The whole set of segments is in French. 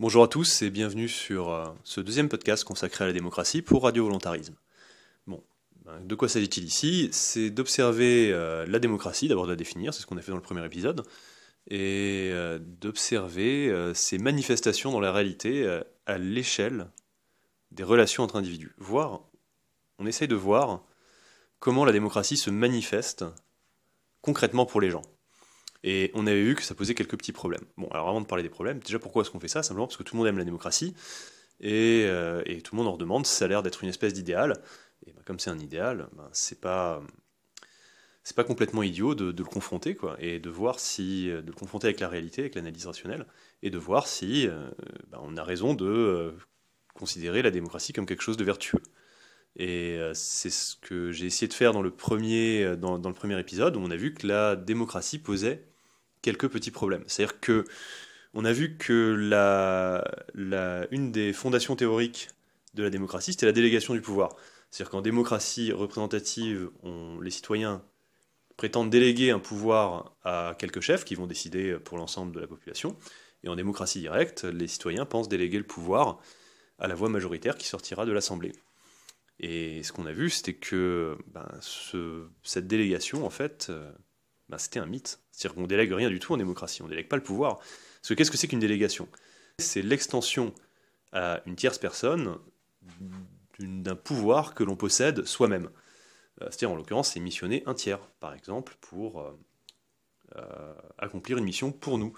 Bonjour à tous et bienvenue sur euh, ce deuxième podcast consacré à la démocratie pour Radio Volontarisme. Bon, ben, de quoi s'agit-il ici C'est d'observer euh, la démocratie, d'abord de la définir, c'est ce qu'on a fait dans le premier épisode, et euh, d'observer ses manifestations dans la réalité à l'échelle des relations entre individus. Voir, on essaye de voir comment la démocratie se manifeste concrètement pour les gens. Et on avait vu que ça posait quelques petits problèmes. Bon, alors avant de parler des problèmes, déjà pourquoi est-ce qu'on fait ça Simplement parce que tout le monde aime la démocratie et, euh, tout le monde en redemande. Ça a l'air d'être une espèce d'idéal. Et ben, comme c'est un idéal, ben, c'est pas c'est pas complètement idiot de, le confronter quoi et de voir si euh, de le confronter avec la réalité, avec l'analyse rationnelle et de voir si euh, ben, on a raison de considérer la démocratie comme quelque chose de vertueux. Et euh, c'est ce que j'ai essayé de faire euh, dans le, premier, épisode, où on a vu que la démocratie posait quelques petits problèmes. C'est-à-dire que on a vu que la, une des fondations théoriques de la démocratie, c'était la délégation du pouvoir. C'est-à-dire qu'en démocratie représentative, les citoyens prétendent déléguer un pouvoir à quelques chefs qui vont décider pour l'ensemble de la population. Et en démocratie directe, les citoyens pensent déléguer le pouvoir à la voix majoritaire qui sortira de l'Assemblée. Et ce qu'on a vu, c'était que ben, ce, cette délégation, en fait, euh, ben, c'était un mythe. C'est-à-dire qu'on délègue rien du tout en démocratie, on délègue pas le pouvoir. Parce que qu'est-ce que c'est qu'une délégation C'est l'extension à une tierce personne d'un pouvoir que l'on possède soi-même. Euh, c'est-à-dire, en l'occurrence, c'est missionner un tiers, par exemple, pour euh, accomplir une mission pour nous.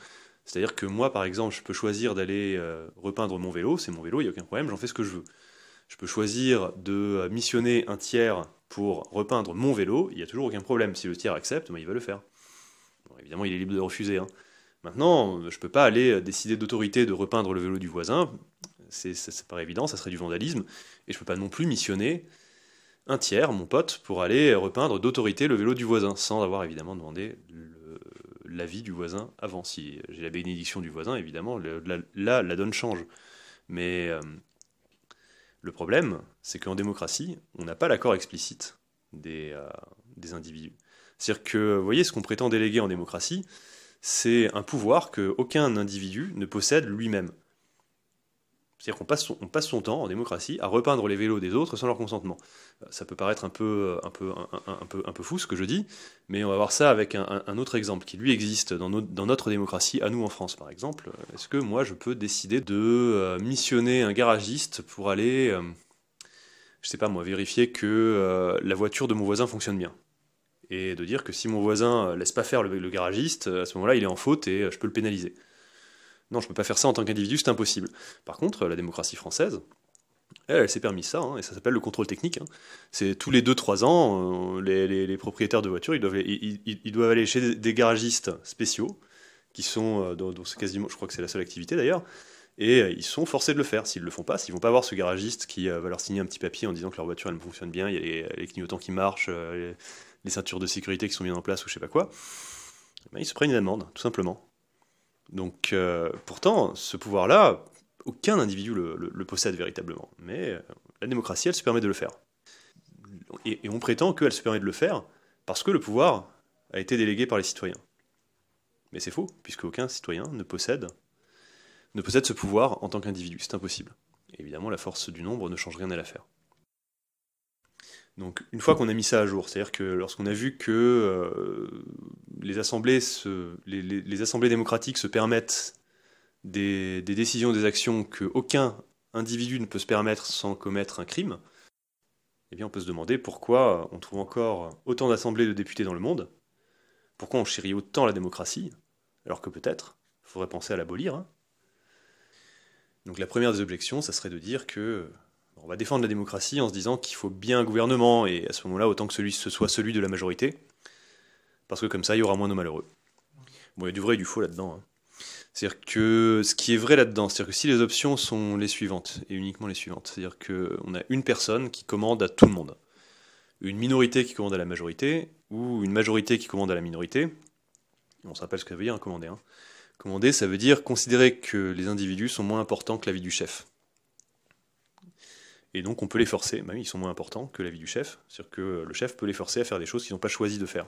C'est-à-dire que moi, par exemple, je peux choisir d'aller repeindre mon vélo, c'est mon vélo, il n'y a aucun problème, j'en fais ce que je veux. Je peux choisir de missionner un tiers pour repeindre mon vélo, il n'y a toujours aucun problème. Si le tiers accepte, mais ben, il va le faire. évidemment, il est libre de refuser. Hein. Maintenant, je ne peux pas aller décider d'autorité de repeindre le vélo du voisin. C'est, pas évident, ça serait du vandalisme. Et je ne peux pas non plus missionner un tiers, mon pote, pour aller repeindre d'autorité le vélo du voisin, sans avoir évidemment demandé l'avis du voisin avant. Si j'ai la bénédiction du voisin, évidemment, là, la, donne change. Mais euh, le problème, c'est qu'en démocratie, on n'a pas l'accord explicite des, euh, des individus. C'est-à-dire que, vous voyez, ce qu'on prétend déléguer en démocratie, c'est un pouvoir que aucun individu ne possède lui-même. C'est-à-dire qu'on passe, son, on passe son temps en démocratie à repeindre les vélos des autres sans leur consentement. Euh, ça peut paraître un peu, euh, un peu, un, peu, un peu fou ce que je dis, mais on va voir ça avec un, autre exemple qui lui existe dans, notre démocratie, à nous en France par exemple. Euh, est-ce que moi je peux décider de missionner un garagiste pour aller, je sais pas moi, vérifier que la voiture de mon voisin fonctionne bien et de dire que si mon voisin laisse pas faire le garagiste, à ce moment-là il est en faute et je peux le pénaliser non, je ne peux pas faire ça en tant qu'individu, c'est impossible. Par contre, la démocratie française, elle, s'est permis ça, hein, et ça s'appelle le contrôle technique. Hein. C'est tous les 2-3 ans, euh, les, propriétaires de voitures, ils doivent, aller chez des, garagistes spéciaux, qui sont, euh, dans dont, quasiment, je crois que c'est la seule activité d'ailleurs, et euh, ils sont forcés de le faire. S'ils ne le font pas, s'ils ne vont pas voir ce garagiste qui va leur signer un petit papier en disant que leur voiture, elle fonctionne bien, il y a les, clignotants qui marchent, les, ceintures de sécurité qui sont mises en place, ou je sais pas quoi, eh ben, ils se prennent une amende, tout simplement. Donc euh, pourtant, ce pouvoir-là, aucun individu le, le, possède véritablement. Mais euh, la démocratie, elle se permet de le faire. Et, on prétend qu'elle se permet de le faire parce que le pouvoir a été délégué par les citoyens. Mais c'est faux, puisque aucun citoyen ne possède, ce pouvoir en tant qu'individu. C'est impossible. évidemment, la force du nombre ne change rien à l'affaire. Donc une fois qu'on a mis ça à jour, c'est-à-dire que lorsqu'on a vu que euh, les, assemblées les, assemblées démocratiques se permettent des, décisions, des actions que aucun individu ne peut se permettre sans commettre un crime, eh bien on peut se demander pourquoi on trouve encore autant d'assemblées de députés dans le monde, pourquoi on chérit autant la démocratie, alors que peut-être il faudrait penser à l'abolir. Hein. Donc la première des objections, ça serait de dire que on va défendre la démocratie en se disant qu'il faut bien un gouvernement, et à ce moment-là, autant que celui ce soit celui de la majorité, parce que comme ça, il y aura moins de malheureux. Bon, il y a du vrai et du faux là-dedans. Hein. C'est-à-dire que ce qui est vrai là-dedans, c'est-à-dire que si les options sont les suivantes, et uniquement les suivantes, c'est-à-dire qu'on a une personne qui commande à tout le monde, une minorité qui commande à la majorité, ou une majorité qui commande à la minorité, on se rappelle ce que ça veut dire, hein, commander. Hein. Commander, ça veut dire considérer que les individus sont moins importants que la vie du chef. Et donc on peut les forcer, même bah ils sont moins importants que la vie du chef, c'est-à-dire que le chef peut les forcer à faire des choses qu'ils n'ont pas choisi de faire.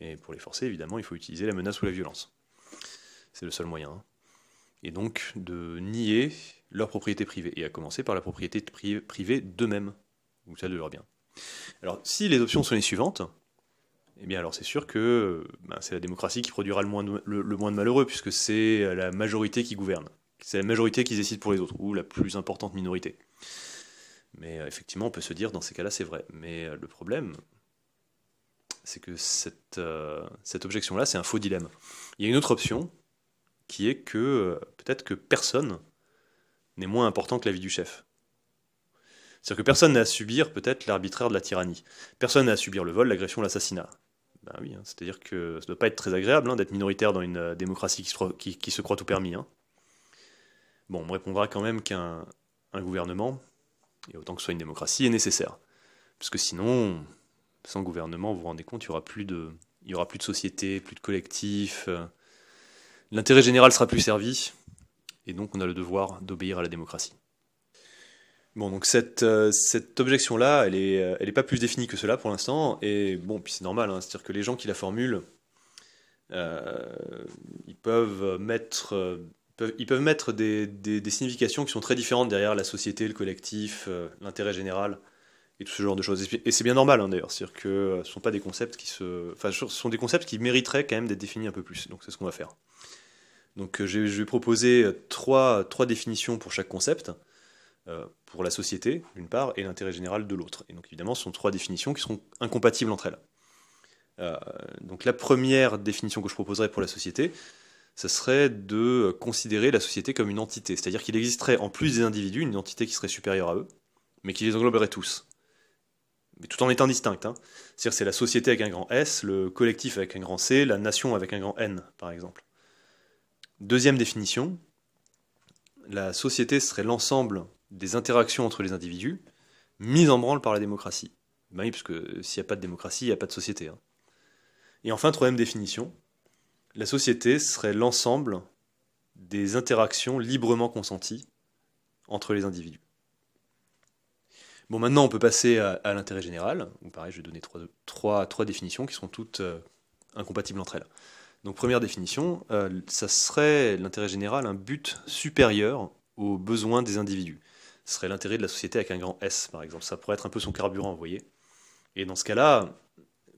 Et pour les forcer, évidemment, il faut utiliser la menace ou la violence. C'est le seul moyen. Hein. Et donc de nier leur propriété privée, et à commencer par la propriété privée d'eux-mêmes, ou ça de leurs biens. Alors si les options sont les suivantes, eh bien alors c'est sûr que ben, c'est la démocratie qui produira le moins de malheureux, puisque c'est la majorité qui gouverne. C'est la majorité qui décide pour les autres, ou la plus importante minorité. Mais euh, effectivement, on peut se dire, dans ces cas-là, c'est vrai. Mais euh, le problème, c'est que cette, euh, cette objection-là, c'est un faux dilemme. Il y a une autre option, qui est que peut-être que personne n'est moins important que la vie du chef. C'est-à-dire que personne n'a à subir peut-être l'arbitraire de la tyrannie. Personne n'a à subir le vol, l'agression, l'assassinat. Ben oui, hein. c'est-à-dire que ça ne doit pas être très agréable hein, d'être minoritaire dans une démocratie qui se, qui, se croit tout permis. Hein. Bon, on me répondra quand même qu'un un gouvernement, et autant que ce soit une démocratie, est nécessaire. Parce que sinon, sans gouvernement, vous vous rendez compte, il n'y aura, plus de, il y aura plus de société, plus de collectif. Euh, l'intérêt général sera plus servi, et donc on a le devoir d'obéir à la démocratie. Bon, donc cette, euh, cette objection-là, elle n'est euh, elle est pas plus définie que cela pour l'instant, et bon, puis c'est normal, hein, c'est-à-dire que les gens qui la formulent, ils peuvent mettre ils peuvent mettre des, significations qui sont très différentes derrière la société, le collectif, euh, l'intérêt général et tout ce genre de choses. Et c'est bien normal hein, d'ailleurs, c'est-à-dire que euh, ce sont pas des concepts qui se, enfin, ce sont des concepts qui mériteraient quand même d'être définis un peu plus. Donc c'est ce qu'on va faire. Donc euh, je vais proposer trois, définitions pour chaque concept, pour la société d'une part et l'intérêt général de l'autre. Et donc évidemment, ce sont trois définitions qui seront incompatibles entre elles. donc la première définition que je proposerai pour la société, ce serait de considérer la société comme une entité. C'est-à-dire qu'il existerait, en plus des individus, une entité qui serait supérieure à eux, mais qui les engloberait tous. Mais tout en étant distincte. Hein. C'est-à-dire c'est la société avec un grand S, le collectif avec un grand C, la nation avec un grand N, par exemple. Deuxième définition, la société serait l'ensemble des interactions entre les individus, mises en branle par la démocratie. Ben oui, parce que s'il n'y a pas de démocratie, il n'y a pas de société. Hein. Et enfin, troisième définition, la société serait l'ensemble des interactions librement consenties entre les individus. Bon, maintenant, on peut passer à, l'intérêt général. pareil, je vais donner trois, trois définitions qui sont toutes euh, incompatibles entre elles. Donc, première définition, euh, ça serait l'intérêt général un but supérieur aux besoins des individus. Ce serait l'intérêt de la société avec un grand S, par exemple. Ça pourrait être un peu son carburant, vous voyez. Et dans ce cas-là,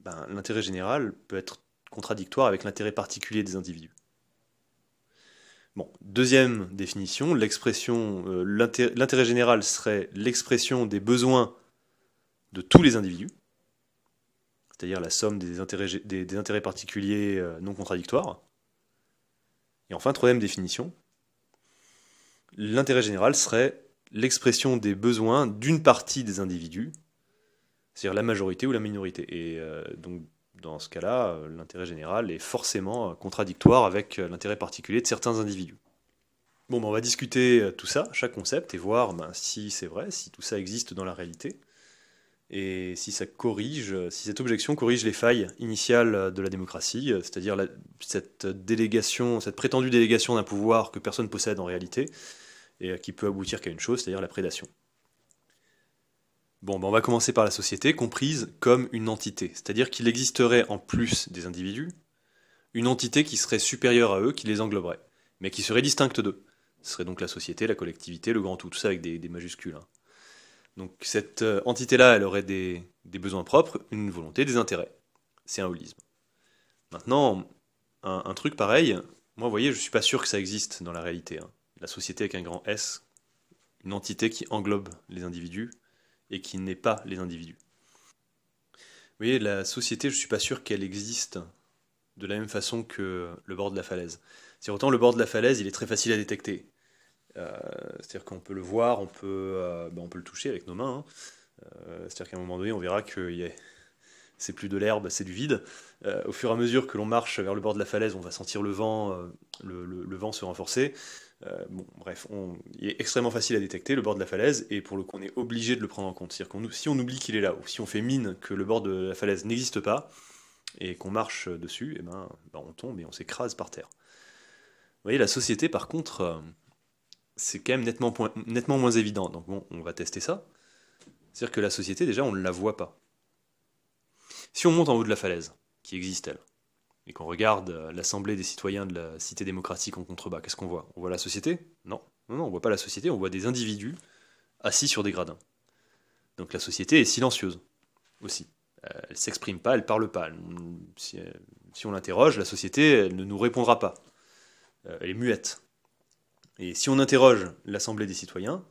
ben, l'intérêt général peut être contradictoire avec l'intérêt particulier des individus. Bon. Deuxième définition, l'expression, euh, l'intérêt général serait l'expression des besoins de tous les individus, c'est-à-dire la somme des intérêts, des, intérêts particuliers euh, non contradictoires. Et enfin, troisième définition, l'intérêt général serait l'expression des besoins d'une partie des individus, c'est-à-dire la majorité ou la minorité. Et euh, donc dans ce cas-là, euh, l'intérêt général est forcément euh, contradictoire avec euh, l'intérêt particulier de certains individus. Bon, ben, on va discuter tout ça, chaque concept, et voir ben, si c'est vrai, si tout ça existe dans la réalité, et si ça corrige, si cette objection corrige les failles initiales de la démocratie, c'est-à-dire cette délégation, cette prétendue délégation d'un pouvoir que personne possède en réalité, et qui peut aboutir qu'à une chose, c'est-à-dire la prédation. Bon, bah, on va commencer par la société, comprise comme une entité, c'est-à-dire qu'il existerait en plus des individus, une entité qui serait supérieure à eux, qui les engloberait, mais qui serait distincte d'eux. Ce serait donc la société, la collectivité, le grand tout, tout ça avec des, majuscules. Hein. Donc cette euh, entité-là, elle aurait des, besoins propres, une volonté, des intérêts. C'est un holisme. Maintenant, un, truc pareil, moi, vous voyez, je ne suis pas sûr que ça existe dans la réalité. Hein. La société avec un grand S, une entité qui englobe les individus, et qui n'est pas les individus. Vous voyez, la société, je ne suis pas sûr qu'elle existe de la même façon que le bord de la falaise. C'est autant le bord de la falaise, il est très facile à détecter. Euh, c'est-à-dire qu'on peut le voir, on peut, euh, ben, on peut le toucher avec nos mains. Hein. Euh, c'est-à-dire qu'à un moment donné, on verra que y a... c'est plus de l'herbe, c'est du vide. au fur et à mesure que l'on marche vers le bord de la falaise, on va sentir le vent, le vent se renforcer. Euh, bon, bref, il est extrêmement facile à détecter, le bord de la falaise, et pour le coup, on est obligé de le prendre en compte. C'est-à-dire si on oublie qu'il est là, ou si on fait mine que le bord de la falaise n'existe pas, et qu'on marche dessus, et eh ben, bah, on tombe et on s'écrase par terre. Vous voyez, la société, par contre, euh, c'est quand même nettement, nettement moins évident. Donc bon, on va tester ça. C'est-à-dire que la société, déjà, on ne la voit pas. Si on monte en haut de la falaise, qui existe elle, et qu'on regarde euh, l'Assemblée des citoyens de la Cité démocratique en contrebas, qu'est-ce qu'on voit On voit la société Non. Non, non, on voit pas la société, on voit des individus assis sur des gradins. Donc la société est silencieuse aussi. Euh, elle s'exprime pas, elle parle pas. Euh, si, on l'interroge, la société elle ne nous répondra pas. Elle est muette. Et si on interroge l'Assemblée des citoyens,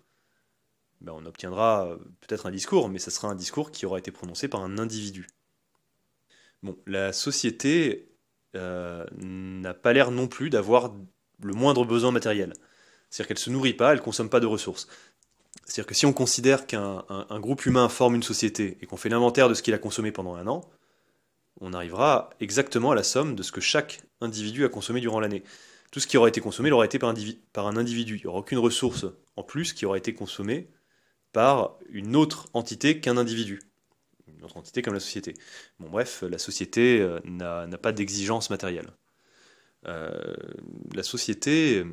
ben, on obtiendra peut-être un discours, mais ce sera un discours qui aura été prononcé par un individu. Bon, la société euh, n'a pas l'air non plus d'avoir le moindre besoin matériel. C'est-à-dire qu'elle ne se nourrit pas, elle ne consomme pas de ressources. C'est-à-dire que si on considère qu'un groupe humain forme une société et qu'on fait l'inventaire de ce qu'il a consommé pendant un an, on arrivera exactement à la somme de ce que chaque individu a consommé durant l'année. Tout ce qui aura été consommé l'aura été par, par, un individu. Il n'y aura aucune ressource en plus qui aura été consommée par une autre entité qu'un individu une autre entité comme la société. Bon, bref, la société euh, n'a pas d'exigence matérielle. Euh, la société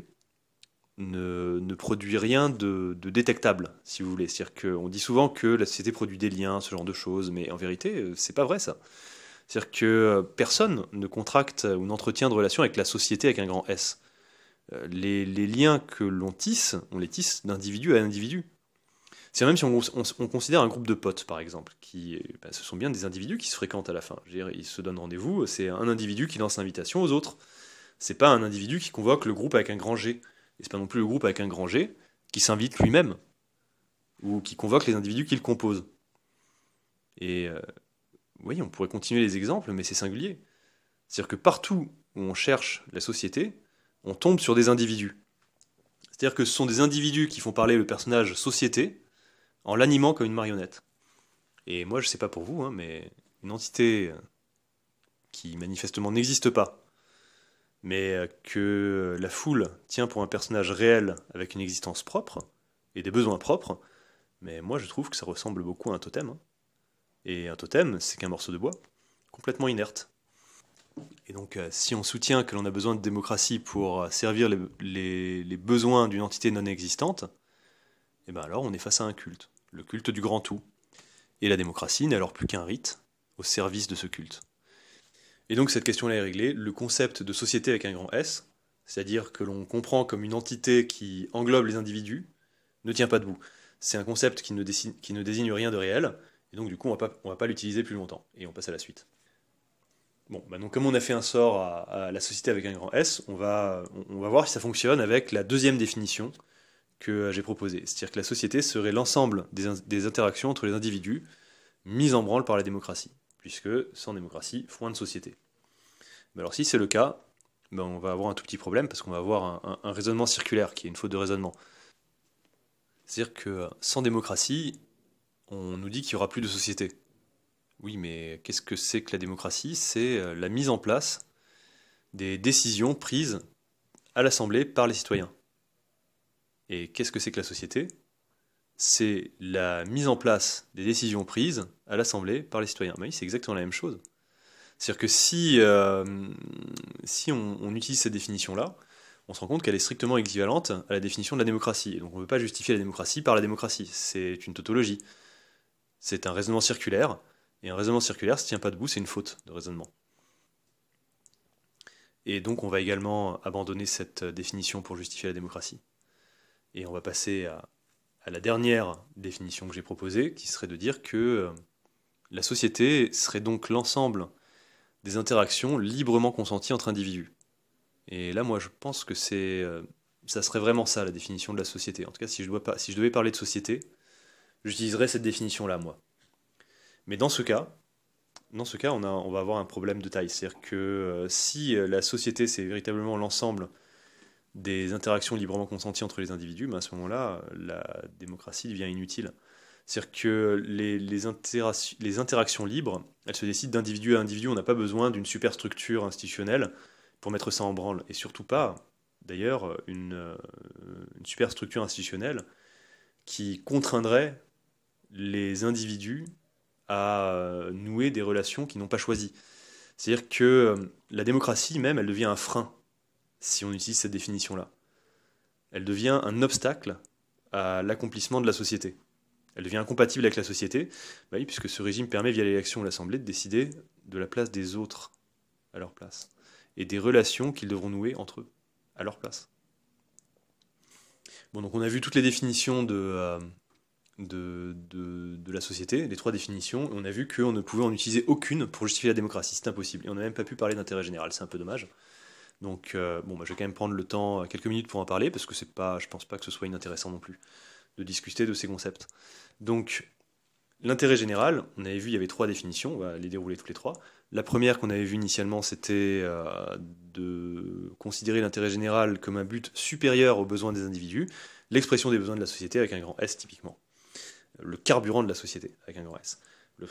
ne, produit rien de, détectable, si vous voulez. C'est-à-dire qu'on dit souvent que la société produit des liens, ce genre de choses, mais en vérité, euh, c'est pas vrai ça. C'est-à-dire que personne ne contracte ou n'entretient de relation avec la société avec un grand S. les liens que l'on tisse, on les tisse d'individu à individu. C'est même si on, considère un groupe de potes, par exemple, qui bah, ce sont bien des individus qui se fréquentent à la fin. Je ils se donnent rendez-vous, c'est un individu qui lance l'invitation aux autres. C'est pas un individu qui convoque le groupe avec un grand G. Et c'est pas non plus le groupe avec un grand G qui s'invite lui-même ou qui convoque les individus qui le composent. Et euh, oui, on pourrait continuer les exemples, mais c'est singulier. C'est-à-dire que partout où on cherche la société, on tombe sur des individus. C'est-à-dire que ce sont des individus qui font parler le personnage société, en l'animant comme une marionnette. Et moi, je sais pas pour vous, hein, mais une entité euh, qui manifestement n'existe pas, mais euh, que la foule tient pour un personnage réel avec une existence propre et des besoins propres, mais moi je trouve que ça ressemble beaucoup à un totem. Hein. Et un totem, c'est qu'un morceau de bois, complètement inerte. Et donc, euh, si on soutient que l'on a besoin de démocratie pour servir les, besoins d'une entité non existante, et eh ben alors on est face à un culte le culte du grand tout. Et la démocratie n'est alors plus qu'un rite au service de ce culte. Et donc cette question-là est réglée. Le concept de société avec un grand S, c'est-à-dire que l'on comprend comme une entité qui englobe les individus, ne tient pas debout. C'est un concept qui ne, désigne, rien de réel, et donc du coup on ne va pas l'utiliser plus longtemps, et on passe à la suite. Bon, bah donc comme on a fait un sort à, la société avec un grand S, on va voir si ça fonctionne avec la deuxième définition, que euh, j'ai proposé. C'est-à-dire que la société serait l'ensemble des, interactions entre les individus mises en branle par la démocratie, puisque sans démocratie, foin de société. Mais alors si c'est le cas, ben, on va avoir un tout petit problème, parce qu'on va avoir un, un, raisonnement circulaire, qui est une faute de raisonnement. C'est-à-dire que euh, sans démocratie, on nous dit qu'il n'y aura plus de société. Oui, mais qu'est-ce que c'est que la démocratie C'est euh, la mise en place des décisions prises à l'Assemblée par les citoyens. Et qu'est-ce que c'est que la société C'est la mise en place des décisions prises à l'Assemblée par les citoyens. Mais bah oui, c'est exactement la même chose. C'est-à-dire que si, euh, si on, utilise cette définition-là, on se rend compte qu'elle est strictement équivalente à la définition de la démocratie. Et donc on ne peut pas justifier la démocratie par la démocratie. C'est une tautologie. C'est un raisonnement circulaire. Et un raisonnement circulaire ne tient pas debout, c'est une faute de raisonnement. Et donc on va également abandonner cette définition pour justifier la démocratie. Et on va passer à, la dernière définition que j'ai proposée, qui serait de dire que euh, la société serait donc l'ensemble des interactions librement consenties entre individus. Et là, moi, je pense que c'est, euh, ça serait vraiment ça la définition de la société. En tout cas, si je, dois si je devais parler de société, j'utiliserais cette définition-là, moi. Mais dans ce cas, dans ce cas, on, on va avoir un problème de taille. C'est-à-dire que euh, si la société, c'est véritablement l'ensemble des interactions librement consenties entre les individus, ben à ce moment-là, la démocratie devient inutile. C'est-à-dire que les, les, interactions libres, elles se décident d'individu à individu. On n'a pas besoin d'une superstructure institutionnelle pour mettre ça en branle. Et surtout pas, d'ailleurs, une, euh, une superstructure institutionnelle qui contraindrait les individus à euh, nouer des relations qu'ils n'ont pas choisies. C'est-à-dire que euh, la démocratie même, elle devient un frein si on utilise cette définition-là. Elle devient un obstacle à l'accomplissement de la société. Elle devient incompatible avec la société, bah puisque ce régime permet via l'élection ou l'Assemblée de décider de la place des autres à leur place, et des relations qu'ils devront nouer entre eux à leur place. Bon, donc on a vu toutes les définitions euh, de, de, la société, les trois définitions, et on a vu qu'on ne pouvait en utiliser aucune pour justifier la démocratie, c'est impossible, et on n'a même pas pu parler d'intérêt général, c'est un peu dommage. Donc, euh, bon, bah, je vais quand même prendre le temps, euh, quelques minutes pour en parler, parce que c'est pas, je pense pas que ce soit inintéressant non plus de discuter de ces concepts. Donc, l'intérêt général, on avait vu, il y avait trois définitions, on va les dérouler toutes les trois. La première qu'on avait vue initialement, c'était euh, de considérer l'intérêt général comme un but supérieur aux besoins des individus, l'expression des besoins de la société avec un grand S typiquement, le carburant de la société avec un grand S. Le,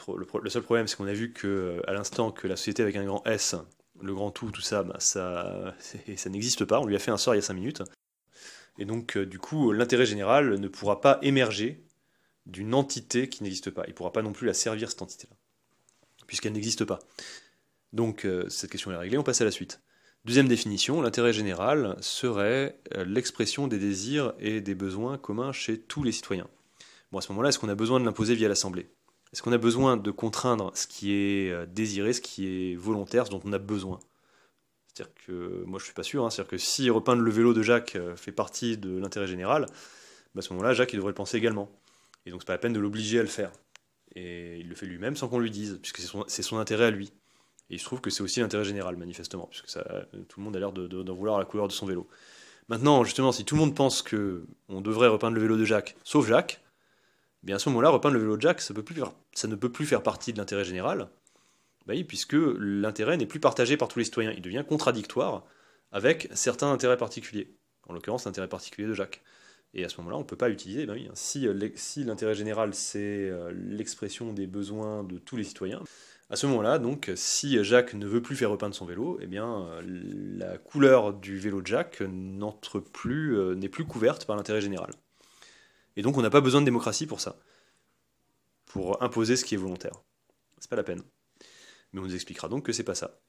seul problème, c'est qu'on a vu qu'à l'instant que la société avec un grand S, le grand tout, tout ça, bah, ça, n'existe pas. On lui a fait un sort il y a cinq minutes. Et donc, euh, du coup, l'intérêt général ne pourra pas émerger d'une entité qui n'existe pas. Il ne pourra pas non plus la servir, cette entité-là, puisqu'elle n'existe pas. Donc, euh, cette question est réglée, on passe à la suite. Deuxième définition, l'intérêt général serait euh, l'expression des désirs et des besoins communs chez tous les citoyens. Bon, à ce moment-là, est-ce qu'on a besoin de l'imposer via l'Assemblée est-ce qu'on a besoin de contraindre ce qui est euh, désiré, ce qui est volontaire, ce dont on a besoin C'est-à-dire que moi je suis pas sûr, hein. c'est-à-dire que si repeindre le vélo de Jacques euh, fait partie de l'intérêt général, bah à ce moment-là Jacques il devrait le penser également. Et donc c'est pas la peine de l'obliger à le faire. Et il le fait lui-même sans qu'on lui dise, puisque c'est son, intérêt à lui. Et il se trouve que c'est aussi l'intérêt général, manifestement, puisque tout le monde a l'air d'en vouloir la couleur de son vélo. Maintenant, justement, si tout le monde pense qu'on devrait repeindre le vélo de Jacques, sauf Jacques, bien à ce moment-là, repeindre le vélo de Jacques, ça, peut plus ça ne peut plus faire partie de l'intérêt général, bah puisque l'intérêt n'est plus partagé par tous les citoyens. Il devient contradictoire avec certains intérêts particuliers, en l'occurrence l'intérêt particulier de Jacques. Et à ce moment-là, on ne peut pas utiliser, bah hein. euh, si l'intérêt général, c'est euh, l'expression des besoins de tous les citoyens, à ce moment-là, donc, si Jacques ne veut plus faire repeindre son vélo, eh bien, euh, la couleur du vélo de Jacques n'entre plus, n'est plus couverte par l'intérêt général. Et donc on n'a pas besoin de démocratie pour ça, pour imposer ce qui est volontaire. C'est pas la peine. Mais on nous expliquera donc que c'est pas ça.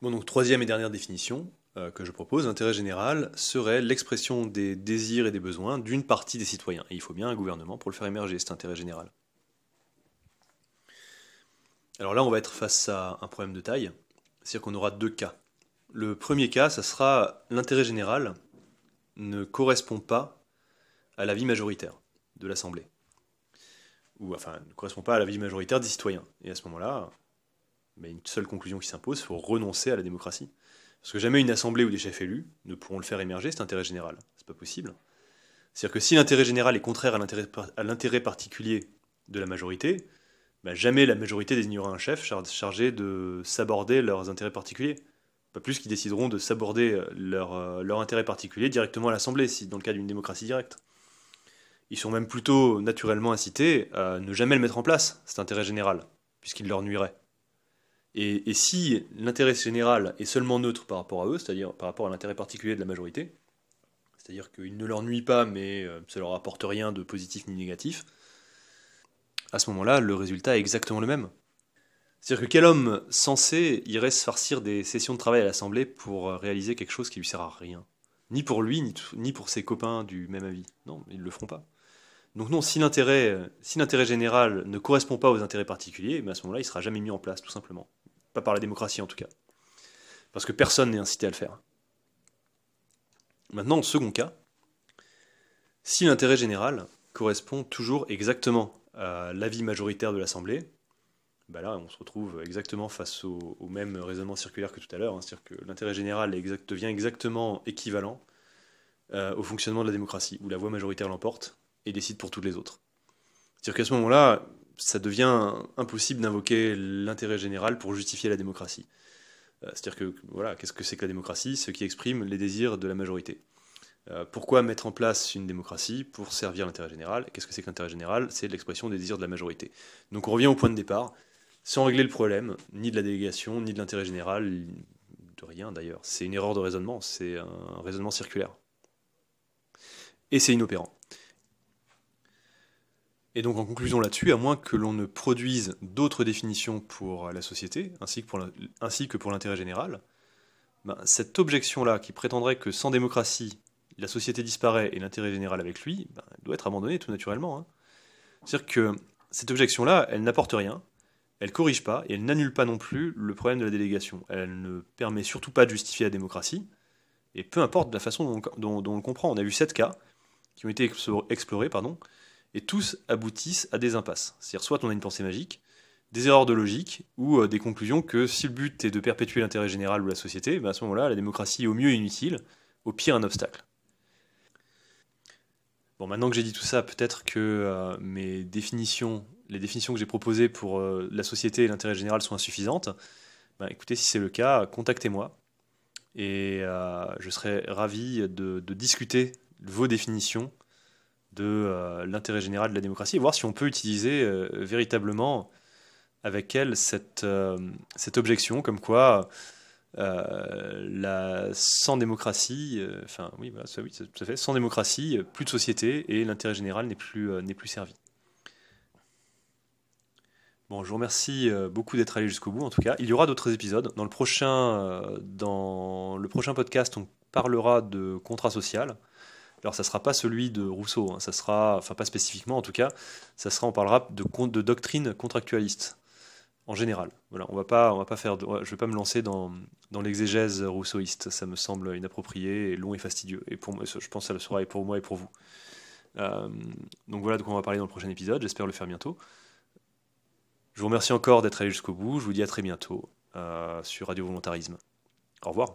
Bon, donc troisième et dernière définition euh, que je propose, l'intérêt général serait l'expression des désirs et des besoins d'une partie des citoyens. Et il faut bien un gouvernement pour le faire émerger, cet intérêt général. Alors là, on va être face à un problème de taille, c'est-à-dire qu'on aura deux cas. Le premier cas, ça sera l'intérêt général ne correspond pas à vie majoritaire de l'Assemblée. Ou enfin, ne correspond pas à la vie majoritaire des citoyens. Et à ce moment-là, mais bah, une seule conclusion qui s'impose, il faut renoncer à la démocratie. Parce que jamais une assemblée ou des chefs élus ne pourront le faire émerger, cet intérêt général. C'est pas possible. C'est-à-dire que si l'intérêt général est contraire à l'intérêt particulier de la majorité, bah, jamais la majorité désignera un chef chargé de s'aborder leurs intérêts particuliers. Pas plus qu'ils décideront de s'aborder euh, leur, euh, leur intérêt particulier directement à l'Assemblée, si dans le cas d'une démocratie directe. Ils sont même plutôt naturellement incités à ne jamais le mettre en place, cet intérêt général, puisqu'il leur nuirait. Et, si l'intérêt général est seulement neutre par rapport à eux, c'est-à-dire par rapport à l'intérêt particulier de la majorité, c'est-à-dire qu'il ne leur nuit pas mais euh, ça leur apporte rien de positif ni négatif, à ce moment-là, le résultat est exactement le même. C'est-à-dire que quel homme censé irait se farcir des sessions de travail à l'Assemblée pour euh, réaliser quelque chose qui lui sert à rien Ni pour lui, ni, ni pour ses copains du même avis. Non, ils ne le feront pas. Donc non, si l'intérêt, général ne correspond pas aux intérêts particuliers, ben à ce moment-là, il ne sera jamais mis en place, tout simplement. Pas par la démocratie, en tout cas. Parce que personne n'est incité à le faire. Maintenant, le second cas, si l'intérêt général correspond toujours exactement à l'avis majoritaire de l'Assemblée, ben là, on se retrouve exactement face au, même raisonnement circulaire que tout à l'heure, hein. c'est-à-dire que l'intérêt général devient exactement équivalent euh, au fonctionnement de la démocratie, où la voix majoritaire l'emporte, et décide pour toutes les autres. C'est-à-dire qu'à ce moment-là, ça devient impossible d'invoquer l'intérêt général pour justifier la démocratie. Euh, c'est-à-dire que, voilà, qu'est-ce que c'est que la démocratie Ce qui exprime les désirs de la majorité. Euh, pourquoi mettre en place une démocratie pour servir l'intérêt général Qu'est-ce que c'est que l'intérêt général C'est l'expression des désirs de la majorité. Donc on revient au point de départ, sans régler le problème, ni de la délégation, ni de l'intérêt général, de rien d'ailleurs. C'est une erreur de raisonnement, c'est un raisonnement circulaire. Et c'est inopérant. Et donc en conclusion là-dessus, à moins que l'on ne produise d'autres définitions pour la société, ainsi que pour l'intérêt général, ben, cette objection-là qui prétendrait que sans démocratie, la société disparaît et l'intérêt général avec lui, ben, doit être abandonnée tout naturellement. Hein. C'est-à-dire que cette objection-là, elle n'apporte rien, elle corrige pas et elle n'annule pas non plus le problème de la délégation. Elle ne permet surtout pas de justifier la démocratie, et peu importe la façon dont, on le comprend. On a vu sept cas qui ont été explorés, pardon, et tous aboutissent à des impasses. C'est-à-dire soit on a une pensée magique, des erreurs de logique ou euh, des conclusions que si le but est de perpétuer l'intérêt général ou la société, ben, à ce moment-là, la démocratie est au mieux inutile, au pire un obstacle. Bon, maintenant que j'ai dit tout ça, peut-être que euh, mes définitions, les définitions que j'ai proposées pour euh, la société et l'intérêt général sont insuffisantes. Ben, écoutez, si c'est le cas, contactez-moi et je serai ravi de, de discuter vos définitions de euh, l'intérêt général de la démocratie, voir si on peut utiliser euh, véritablement avec elle cette, euh, cette objection comme quoi la, sans démocratie, enfin oui, ça, fait, sans démocratie, plus de société et l'intérêt général n'est plus, n'est plus servi. Bon, je vous remercie beaucoup d'être allé jusqu'au bout. En tout cas, il y aura d'autres épisodes. Dans le prochain, dans le prochain podcast, on parlera de contrat social. Alors ça ne sera pas celui de Rousseau, hein. ça sera, enfin pas spécifiquement en tout cas, ça sera, on parlera de, de doctrine contractualiste en général. Voilà, on va pas, on va pas faire, je vais pas me lancer dans, l'exégèse rousseauiste, ça me semble inapproprié, long et fastidieux. Et pour je pense que ça le sera et pour moi et pour vous. Euh, donc voilà de quoi on va parler dans le prochain épisode. J'espère le faire bientôt. Je vous remercie encore d'être allé jusqu'au bout. Je vous dis à très bientôt euh, sur Radio Volontarisme. Au revoir.